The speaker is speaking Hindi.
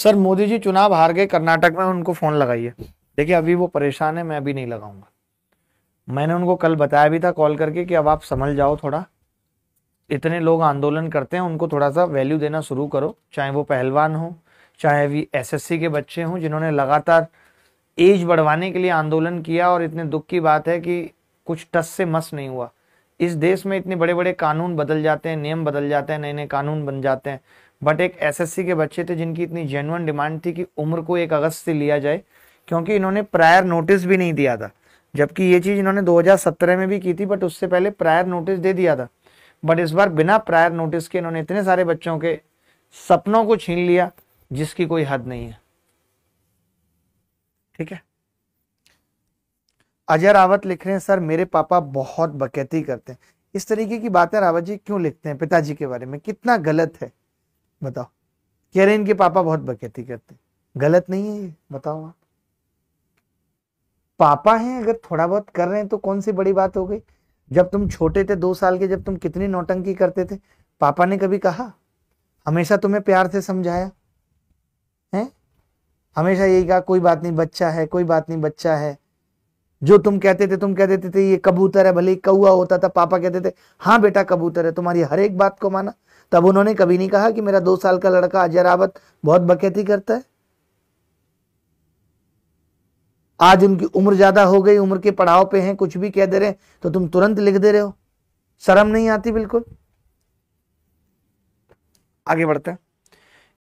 सर मोदी जी चुनाव हार गए कर्नाटक में उनको फोन लगाइए देखिए अभी वो परेशान है मैं अभी नहीं लगाऊंगा मैंने उनको कल बताया भी था कॉल करके कि अब आप समझ जाओ थोड़ा इतने लोग आंदोलन करते हैं उनको थोड़ा सा वैल्यू देना शुरू करो चाहे वो पहलवान हो चाहे वी एसएससी के बच्चे हों जिन्होंने लगातार एज बढ़वाने के लिए आंदोलन किया और इतने दुख की बात है कि कुछ टस से मस नहीं हुआ इस देश में इतने बड़े बड़े कानून बदल जाते हैं नियम बदल जाते हैं नए नए कानून बन जाते हैं बट एक एसएससी के बच्चे थे जिनकी इतनी जेनुअन डिमांड थी कि उम्र को एक अगस्त से लिया जाए क्योंकि इन्होंने प्रायर नोटिस भी नहीं दिया था जबकि ये चीज़ इन्होंने 2017 में भी की थी बट उससे पहले प्रायर नोटिस दे दिया था बट इस बार बिना प्रायर नोटिस के इन्होंने इतने सारे बच्चों के सपनों को छीन लिया जिसकी कोई हद नहीं है ठीक है अजय रावत लिख रहे हैं सर मेरे पापा बहुत बकैती करते हैं इस तरीके की बातें रावत जी क्यों लिखते हैं पिताजी के बारे में कितना गलत है बताओ कह रहे इनके पापा बहुत बकैती करते गलत नहीं है ये बताओ आप पापा हैं अगर थोड़ा बहुत कर रहे हैं तो कौन सी बड़ी बात हो गई जब तुम छोटे थे दो साल के जब तुम कितनी नौटंकी करते थे पापा ने कभी कहा हमेशा तुम्हें प्यार से समझाया है हमेशा यही कहा कोई बात नहीं बच्चा है कोई बात नहीं बच्चा है जो तुम कहते थे तुम कह देते थे ये कबूतर है भले कौआ होता था पापा कहते थे हाँ बेटा कबूतर है तुम्हारी हर एक बात को माना तब उन्होंने कभी नहीं कहा कि मेरा दो साल का लड़का अजय रावत बहुत बकैती करता है आज उनकी उम्र ज्यादा हो गई उम्र के पड़ाव पे हैं कुछ भी कह दे रहे हैं तो तुम तुरंत लिख दे रहे हो शर्म नहीं आती बिल्कुल आगे बढ़ते हैं